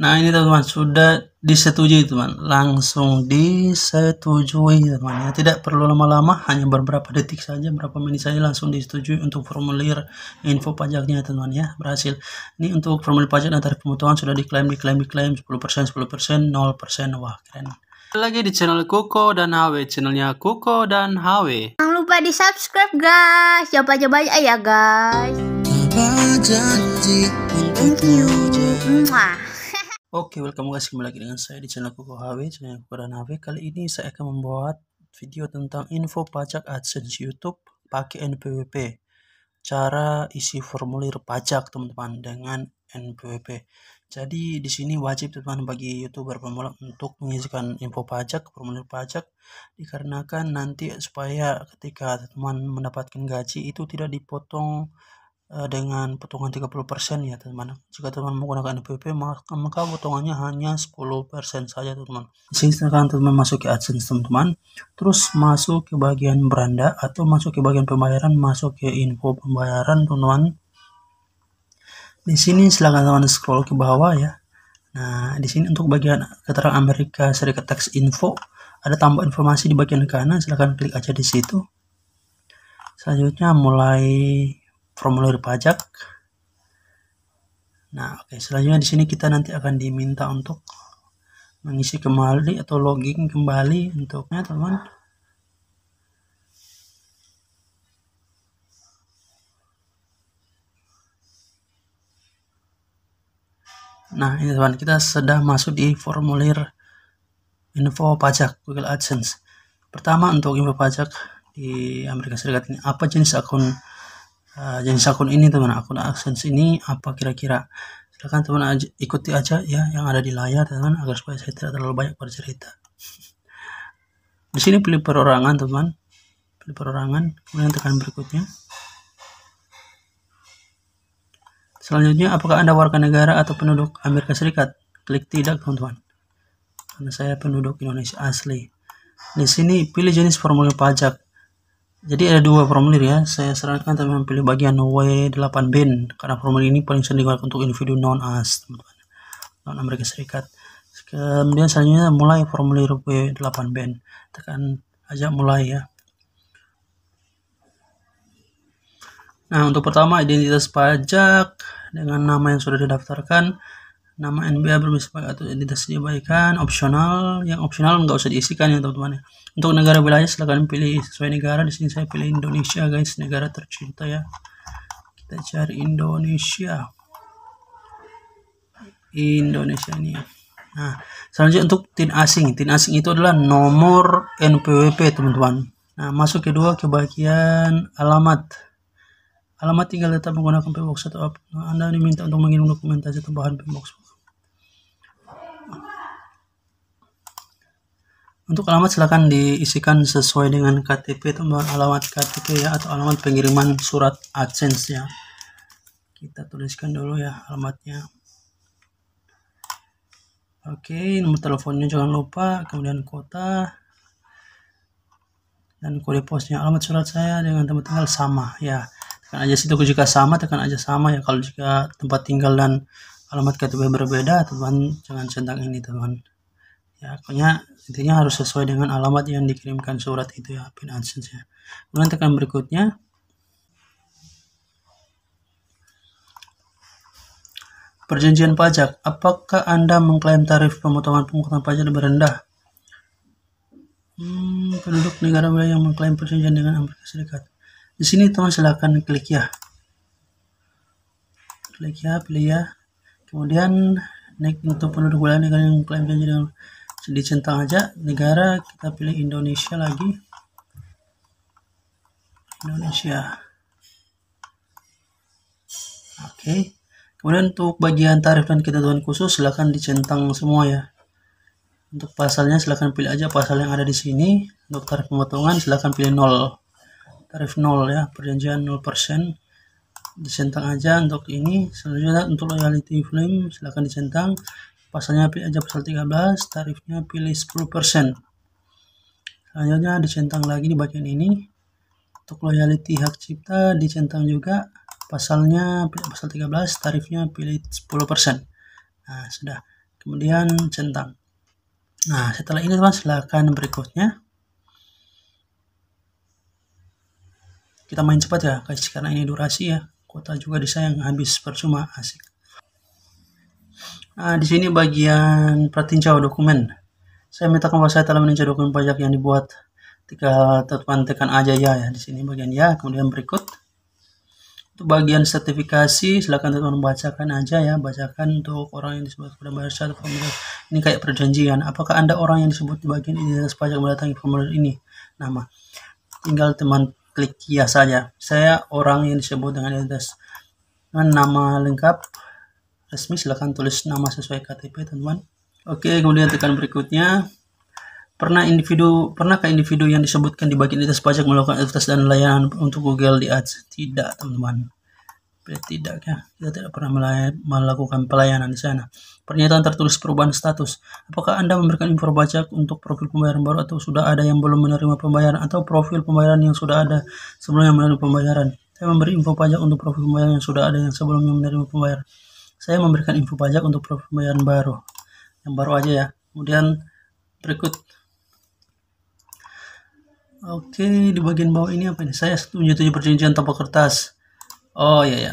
Nah ini teman-teman sudah disetujui teman langsung disetujui teman ya tidak perlu lama-lama hanya beberapa detik saja berapa menit saja langsung disetujui untuk formulir info pajaknya teman ya berhasil ini untuk formulir pajak dan tarif pemotongan sudah diklaim diklaim diklaim 10% 10% 0% wah keren lagi di channel Kuko dan HW channelnya Kuko dan HW jangan lupa di subscribe guys coba-coba aja ya guys thank you Mwah. Oke, okay, welcome guys kembali lagi dengan saya di channel Koko HW, channel Koko dan HW. Kali ini saya akan membuat video tentang info pajak AdSense YouTube pakai NPWP. Cara isi formulir pajak teman-teman dengan NPWP. Jadi di sini wajib teman-teman bagi YouTuber pemula untuk mengisikan info pajak, formulir pajak dikarenakan nanti supaya ketika teman mendapatkan gaji itu tidak dipotong Eh, dengan potongan 30% ya teman-teman. Jika teman menggunakan NPP maka potongannya hanya 10% saja teman-teman. Sini -teman. teman masuk ke AdSense teman-teman. Terus masuk ke bagian beranda atau masuk ke bagian pembayaran, masuk ke info pembayaran teman-teman. Di sini silakan teman scroll ke bawah ya. Nah, di sini untuk bagian keterangan Amerika Serikat Tax Info ada tambah informasi di bagian kanan, silahkan klik aja di situ. Selanjutnya mulai formulir pajak. Nah, oke, okay. selanjutnya di sini kita nanti akan diminta untuk mengisi kembali atau login kembali untuknya, teman-teman. Nah, ini teman, kita sudah masuk di formulir info pajak Google AdSense. Pertama untuk info pajak di Amerika Serikat ini apa jenis akun Ah, jenis akun ini teman akun AdSense ini apa kira-kira silahkan teman aja, ikuti aja ya yang ada di layar teman agar supaya saya tidak terlalu banyak bercerita di sini pilih perorangan teman pilih perorangan kemudian tekan berikutnya selanjutnya apakah anda warga negara atau penduduk Amerika Serikat klik tidak teman-teman karena saya penduduk Indonesia asli di sini pilih jenis formulir pajak jadi ada dua formulir ya saya sarankan teman teman pilih bagian W8 bin karena formulir ini paling sering digunakan untuk individu non AS teman-teman non Amerika Serikat kemudian selanjutnya mulai formulir W8 bin tekan aja mulai ya Nah, untuk pertama identitas pajak dengan nama yang sudah didaftarkan nama NBA bermisal atau identitas diabaikan opsional yang opsional nggak usah diisikan ya teman-teman ya? untuk negara wilayah silahkan pilih sesuai negara di sini saya pilih Indonesia guys negara tercinta ya kita cari Indonesia Indonesia ini ya. nah selanjutnya untuk tin asing tin asing itu adalah nomor NPWP teman-teman nah masuk kedua ke bagian alamat alamat tinggal tetap menggunakan PBOX atau apa nah, Anda diminta untuk mengirim dokumentasi tambahan PBOX Untuk alamat silakan diisikan sesuai dengan KTP atau alamat KTP ya atau alamat pengiriman surat AdSense ya. Kita tuliskan dulu ya alamatnya. Oke, nomor teleponnya jangan lupa, kemudian kota dan kode posnya. Alamat surat saya dengan tempat tinggal sama ya. Tekan aja situ jika sama, tekan aja sama ya. Kalau jika tempat tinggal dan alamat KTP berbeda, teman jangan centang ini, teman ya pokoknya intinya harus sesuai dengan alamat yang dikirimkan surat itu ya pin adsense ya kemudian tekan berikutnya perjanjian pajak apakah anda mengklaim tarif pemotongan pungutan pajak lebih rendah hmm, penduduk negara wilayah yang mengklaim perjanjian dengan Amerika Serikat di sini teman silahkan klik ya klik ya pilih ya kemudian naik untuk penduduk wilayah negara yang mengklaim perjanjian dengan dicentang aja negara kita pilih Indonesia lagi Indonesia oke okay. kemudian untuk bagian tarif dan ketentuan khusus silahkan dicentang semua ya untuk pasalnya silahkan pilih aja pasal yang ada di sini untuk tarif pemotongan silahkan pilih 0 tarif 0 ya perjanjian 0% dicentang aja untuk ini selanjutnya untuk loyalty flame silahkan dicentang Pasalnya aja pasal 13, tarifnya pilih 10%. Selanjutnya dicentang lagi di bagian ini. Untuk loyalty hak cipta dicentang juga pasalnya pilih pasal 13, tarifnya pilih 10%. Nah, sudah. Kemudian centang. Nah, setelah ini teman silahkan berikutnya. Kita main cepat ya, guys, karena ini durasi ya. kuota juga disayang habis percuma, asik. Nah, di sini bagian pertinjau dokumen. Saya minta kepada saya telah meninjau dokumen pajak yang dibuat. Tiga tekan tekan aja ya ya di sini bagian ya. Kemudian berikut untuk bagian sertifikasi silakan teman bacakan aja ya bacakan untuk orang yang disebut pada bayar satu formulir ini kayak perjanjian apakah anda orang yang disebut di bagian identitas pajak mendatangi formulir ini nama tinggal teman klik ya saja saya orang yang disebut dengan identitas dengan nama lengkap resmi silahkan tulis nama sesuai KTP teman-teman oke kemudian tekan berikutnya pernah individu pernahkah individu yang disebutkan di bagian atas pajak melakukan aktivitas dan layanan untuk Google di Ads tidak teman-teman eh, tidak ya kita tidak pernah melakukan pelayanan di sana pernyataan tertulis perubahan status apakah anda memberikan info pajak untuk profil pembayaran baru atau sudah ada yang belum menerima pembayaran atau profil pembayaran yang sudah ada sebelumnya menerima pembayaran saya memberi info pajak untuk profil pembayaran yang sudah ada yang sebelumnya menerima pembayaran saya memberikan info pajak untuk pembayaran baru yang baru aja ya kemudian berikut oke di bagian bawah ini apa ini saya menyetujui perjanjian tanpa kertas oh iya ya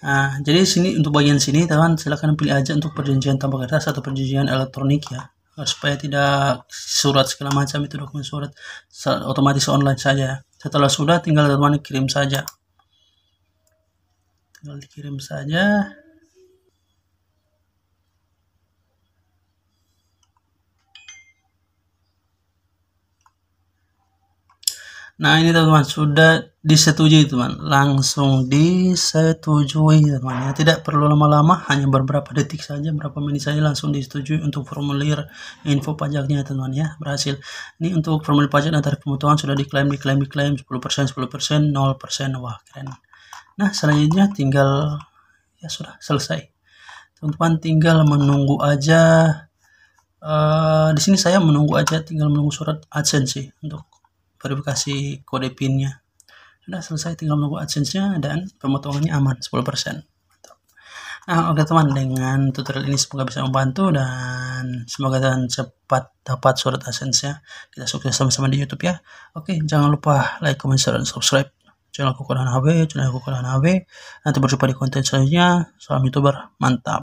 nah jadi sini untuk bagian sini teman silahkan pilih aja untuk perjanjian tanpa kertas atau perjanjian elektronik ya supaya tidak surat segala macam itu dokumen surat otomatis online saja setelah sudah tinggal teman kirim saja tinggal dikirim saja Nah ini teman-teman sudah disetujui teman langsung disetujui teman ya tidak perlu lama-lama hanya beberapa detik saja berapa menit saja langsung disetujui untuk formulir info pajaknya teman ya berhasil ini untuk formulir pajak dan tarif pemotongan sudah diklaim diklaim diklaim 10% 10% 0% wah keren nah selanjutnya tinggal ya sudah selesai teman-teman tinggal menunggu aja uh, di sini saya menunggu aja tinggal menunggu surat adsense untuk verifikasi kode pinnya sudah selesai tinggal menunggu adsense-nya dan pemotongannya aman 10% Nah, oke teman, dengan tutorial ini semoga bisa membantu dan semoga dengan cepat dapat surat adsense nya Kita sukses sama-sama di YouTube ya. Oke, jangan lupa like, comment, share, dan subscribe channel Korhan HW, Kukuran A HW. Nanti berjumpa di konten selanjutnya. Salam YouTuber, mantap.